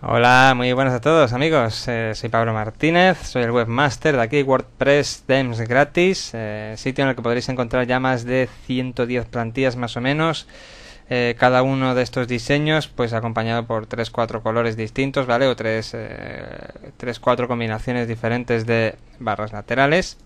Hola, muy buenas a todos amigos. Eh, soy Pablo Martínez, soy el webmaster de aquí, WordPress Dems gratis, eh, sitio en el que podréis encontrar ya más de 110 plantillas más o menos. Eh, cada uno de estos diseños, pues acompañado por 3-4 colores distintos, ¿vale? O 3-4 combinaciones diferentes de barras laterales.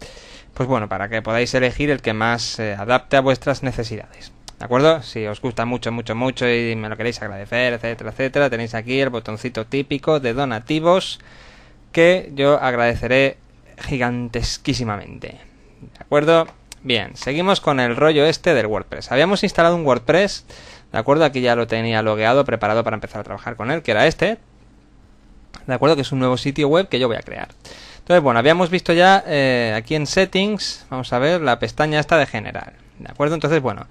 Pues bueno, para que podáis elegir el que más se adapte a vuestras necesidades. ¿De acuerdo? Si os gusta mucho, mucho, mucho y me lo queréis agradecer, etcétera, etcétera, tenéis aquí el botoncito típico de donativos que yo agradeceré gigantesquísimamente. ¿De acuerdo? Bien, seguimos con el rollo este del WordPress. Habíamos instalado un WordPress, ¿de acuerdo? Aquí ya lo tenía logueado, preparado para empezar a trabajar con él, que era este. ¿De acuerdo? Que es un nuevo sitio web que yo voy a crear. Entonces, bueno, habíamos visto ya eh, aquí en Settings, vamos a ver, la pestaña esta de General. ¿De acuerdo? Entonces, bueno,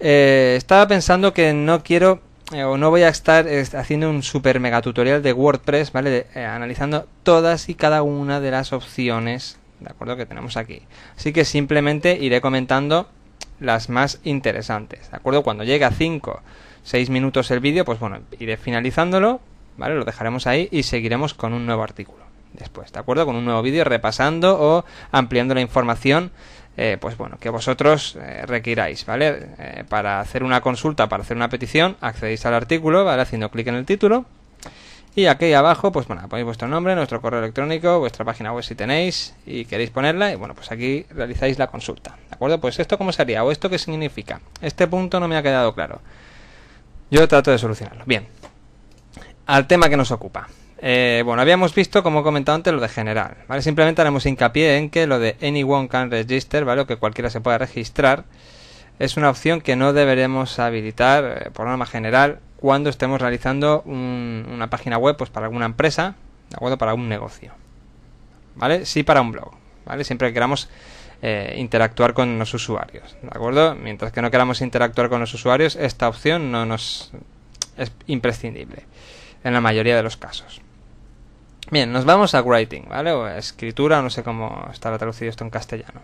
eh, estaba pensando que no quiero eh, o no voy a estar eh, haciendo un super mega tutorial de WordPress, ¿vale? analizando todas y cada una de las opciones, ¿de acuerdo? Que tenemos aquí. Así que simplemente iré comentando las más interesantes, ¿de acuerdo? Cuando llegue a 5, 6 minutos el vídeo, pues bueno, iré finalizándolo, ¿vale? Lo dejaremos ahí y seguiremos con un nuevo artículo después, ¿de acuerdo? Con un nuevo vídeo repasando o ampliando la información eh, pues bueno, que vosotros eh, requiráis, ¿vale? Eh, para hacer una consulta, para hacer una petición, accedéis al artículo, ¿vale? Haciendo clic en el título. Y aquí abajo, pues bueno, ponéis vuestro nombre, nuestro correo electrónico, vuestra página web si tenéis y queréis ponerla. Y bueno, pues aquí realizáis la consulta. ¿De acuerdo? Pues esto cómo sería o esto qué significa. Este punto no me ha quedado claro. Yo trato de solucionarlo. Bien. Al tema que nos ocupa. Eh, bueno, habíamos visto, como he comentado antes, lo de general, Simplemente haremos hincapié en que lo de anyone can register, que cualquiera se pueda registrar, es una opción que no deberemos habilitar eh, por norma general cuando estemos realizando una página web pues para alguna empresa, ¿de acuerdo? Para un negocio, ¿vale? Sí para un blog, ¿vale? Siempre que queramos eh, interactuar con los usuarios, ¿de acuerdo? Mientras que no queramos interactuar con los usuarios, esta opción no nos es imprescindible en la mayoría de los casos. Bien, nos vamos a writing, ¿vale? O escritura, no sé cómo estará traducido esto en castellano.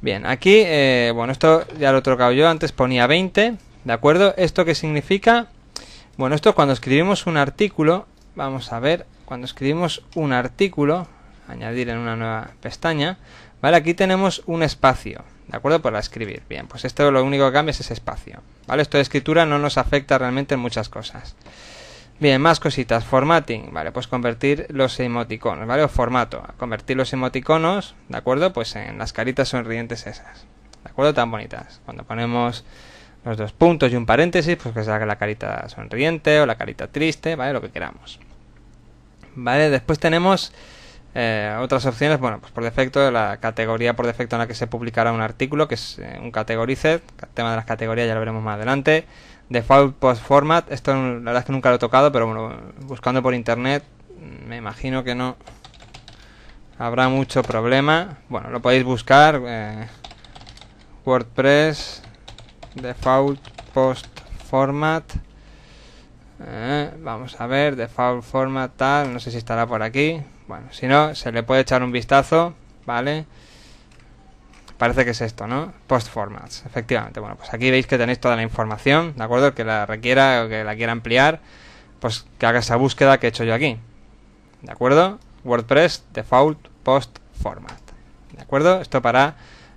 Bien, aquí, eh, bueno, esto ya lo he trocado yo, antes ponía 20, ¿de acuerdo? ¿Esto qué significa? Bueno, esto cuando escribimos un artículo, vamos a ver, cuando escribimos un artículo, añadir en una nueva pestaña, ¿vale? Aquí tenemos un espacio, ¿de acuerdo? Para escribir. Bien, pues esto lo único que cambia es ese espacio, ¿vale? Esto de escritura no nos afecta realmente en muchas cosas. Bien, más cositas. Formatting, ¿vale? Pues convertir los emoticonos, ¿vale? O formato. Convertir los emoticonos, ¿de acuerdo? Pues en las caritas sonrientes esas. ¿De acuerdo? Tan bonitas. Cuando ponemos los dos puntos y un paréntesis, pues que sea la carita sonriente o la carita triste, ¿vale? Lo que queramos. ¿Vale? Después tenemos eh, otras opciones. Bueno, pues por defecto, la categoría por defecto en la que se publicará un artículo, que es eh, un categorizer. El tema de las categorías ya lo veremos más adelante. Default Post Format, esto la verdad es que nunca lo he tocado, pero bueno, buscando por internet, me imagino que no habrá mucho problema. Bueno, lo podéis buscar. Eh, WordPress, Default Post Format. Eh, vamos a ver, Default Format tal, no sé si estará por aquí. Bueno, si no, se le puede echar un vistazo, ¿vale? vale Parece que es esto, ¿no? Post formats, efectivamente. Bueno, pues aquí veis que tenéis toda la información, ¿de acuerdo? que la requiera o que la quiera ampliar, pues que haga esa búsqueda que he hecho yo aquí. ¿De acuerdo? WordPress default post format. ¿De acuerdo? Esto para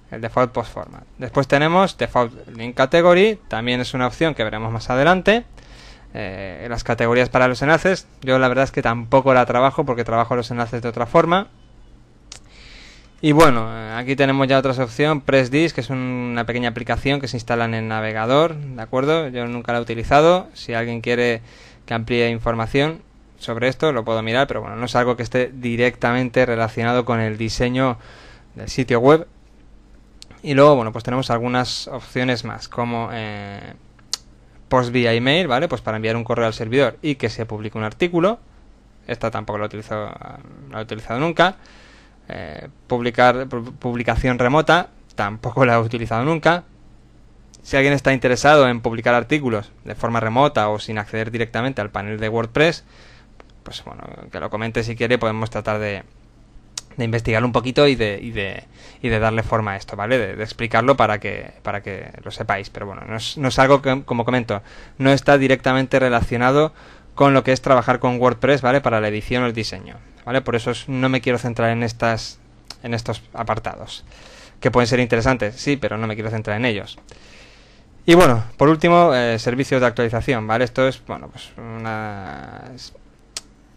el default post format. Después tenemos default link category, también es una opción que veremos más adelante. Eh, las categorías para los enlaces, yo la verdad es que tampoco la trabajo porque trabajo los enlaces de otra forma. Y bueno, eh, aquí tenemos ya otra opción, PressDisk, que es una pequeña aplicación que se instala en el navegador, ¿de acuerdo? Yo nunca la he utilizado, si alguien quiere que amplíe información sobre esto lo puedo mirar, pero bueno, no es algo que esté directamente relacionado con el diseño del sitio web. Y luego, bueno, pues tenemos algunas opciones más, como eh, post vía email, ¿vale? Pues para enviar un correo al servidor y que se publique un artículo. Esta tampoco la he utilizado nunca. Eh, publicar, publicación remota, tampoco la he utilizado nunca. Si alguien está interesado en publicar artículos de forma remota o sin acceder directamente al panel de WordPress, pues bueno, que lo comente si quiere, podemos tratar de, de investigar un poquito y de, y de, y de darle forma a esto, ¿vale? De, de, explicarlo para que, para que lo sepáis. Pero bueno, no es, no es algo que, como comento, no está directamente relacionado con lo que es trabajar con WordPress, ¿vale? Para la edición o el diseño. ¿vale? Por eso no me quiero centrar en estas en estos apartados, que pueden ser interesantes, sí, pero no me quiero centrar en ellos. Y bueno, por último, eh, servicios de actualización, ¿vale? Esto es, bueno, pues una...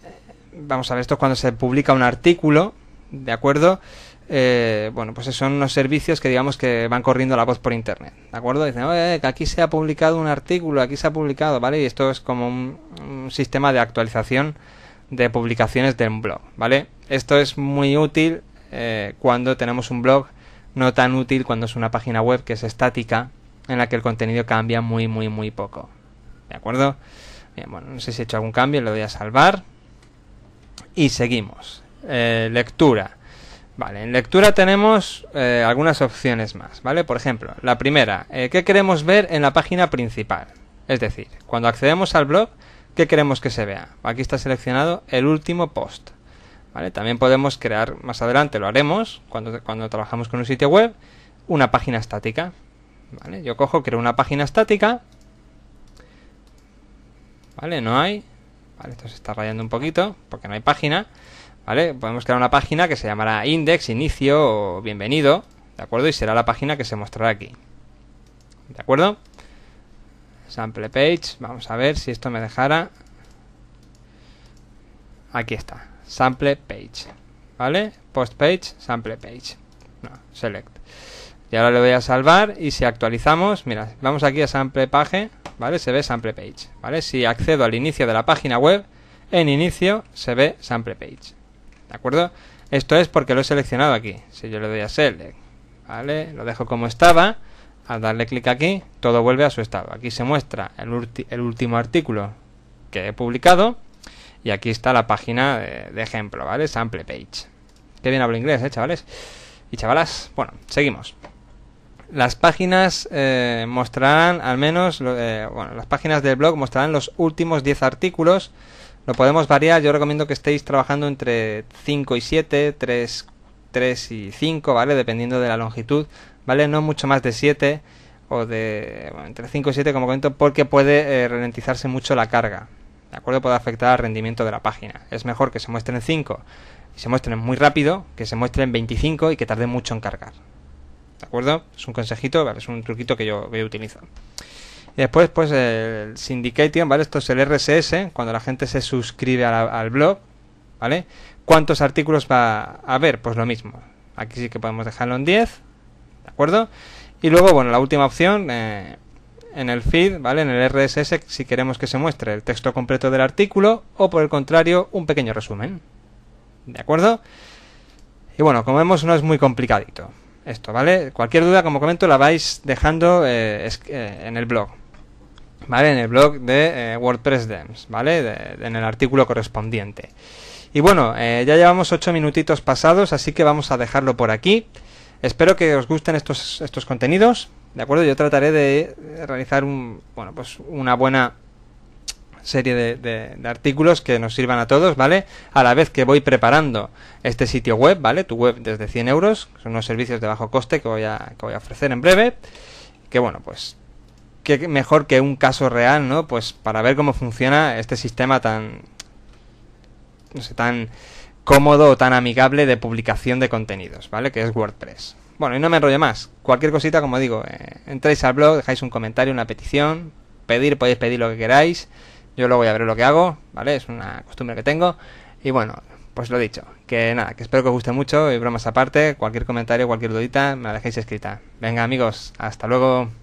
Eh, vamos a ver, esto es cuando se publica un artículo, ¿de acuerdo? Eh, bueno, pues son unos servicios que digamos que van corriendo la voz por internet, ¿de acuerdo? Dicen, Oye, que aquí se ha publicado un artículo, aquí se ha publicado, ¿vale? Y esto es como un sistema de actualización de publicaciones de un blog, ¿vale? Esto es muy útil eh, cuando tenemos un blog, no tan útil cuando es una página web que es estática, en la que el contenido cambia muy, muy, muy poco. ¿De acuerdo? Bien, bueno, no sé si he hecho algún cambio, lo voy a salvar. Y seguimos. Eh, lectura. Vale, en lectura tenemos eh, algunas opciones más, ¿vale? Por ejemplo, la primera, ¿qué queremos ver en la página principal? Es decir, cuando accedemos al blog, ¿Qué queremos que se vea? Aquí está seleccionado el último post. ¿Vale? También podemos crear, más adelante lo haremos, cuando, cuando trabajamos con un sitio web, una página estática. ¿Vale? Yo cojo, creo una página estática. ¿Vale? No hay. Esto se está rayando un poquito porque no hay página. ¿Vale? Podemos crear una página que se llamará index, inicio o bienvenido. ¿De acuerdo? Y será la página que se mostrará aquí. ¿De acuerdo? Sample page. Vamos a ver si esto me dejara. Aquí está. Sample page. ¿Vale? Post page, sample page. No, select. Y ahora le voy a salvar y si actualizamos, mira, vamos aquí a sample page, ¿vale? Se ve sample page, ¿vale? Si accedo al inicio de la página web, en inicio se ve sample page. ¿De acuerdo? Esto es porque lo he seleccionado aquí. Si yo le doy a select, ¿vale? Lo dejo como estaba al darle clic aquí, todo vuelve a su estado. Aquí se muestra el, el último artículo que he publicado y aquí está la página de, ejemplo, ¿vale? Sample page. Qué bien hablo inglés, ¿eh, chavales? Y chavalas, bueno, seguimos. Las páginas eh, mostrarán, al menos, eh, bueno, las páginas del blog mostrarán los últimos 10 artículos. Lo podemos variar, yo recomiendo que estéis trabajando entre 5 y 7, 3, 3 y 5, ¿vale? Dependiendo de la longitud ¿vale? No mucho más de 7 o de entre 5 y 7 como comento porque puede eh, ralentizarse mucho la carga, ¿de acuerdo? Puede afectar al rendimiento de la página. Es mejor que se muestren 5 y se muestren muy rápido que se muestren 25 y que tarde mucho en cargar. ¿De acuerdo? Es un consejito, Es un truquito que yo, utilizo. Y después, pues, el syndication, ¿vale? Esto es el RSS, cuando la gente se suscribe al blog, ¿vale? ¿Cuántos artículos va a haber? Pues lo mismo. Aquí sí que podemos dejarlo en 10, ¿De acuerdo? Y luego, bueno, la última opción eh, en el feed, ¿vale? En el RSS, si queremos que se muestre el texto completo del artículo o, por el contrario, un pequeño resumen. ¿De acuerdo? Y bueno, como vemos, no es muy complicadito esto, ¿vale? Cualquier duda, como comento, la vais dejando eh, eh, en el blog, ¿vale? En el blog de WordPress Dems, ¿vale? en el artículo correspondiente. Y bueno, ya llevamos 8 minutitos pasados, así que vamos a dejarlo por aquí. Espero que os gusten estos, estos contenidos, ¿de acuerdo? Yo trataré de realizar un, bueno, pues una buena serie de, artículos que nos sirvan a todos, ¿vale? A la vez que voy preparando este sitio web, ¿vale? Tu web desde 100 euros, son unos servicios de bajo coste que voy a, que voy a ofrecer en breve, que bueno, pues que mejor que un caso real, ¿no? Pues para ver cómo funciona este sistema tan, no sé, tan cómodo o tan amigable de publicación de contenidos, ¿vale? Que es WordPress. Bueno, y no me enrollo más. Cualquier cosita, como digo, eh, entráis al blog, dejáis un comentario, una petición, pedir, podéis pedir lo que queráis. Yo luego a ver lo que hago, ¿vale? Es una costumbre que tengo. Y bueno, pues lo dicho, que nada, que espero que os guste mucho y bromas aparte, cualquier comentario, cualquier dudita, me la dejáis escrita. Venga amigos, hasta luego.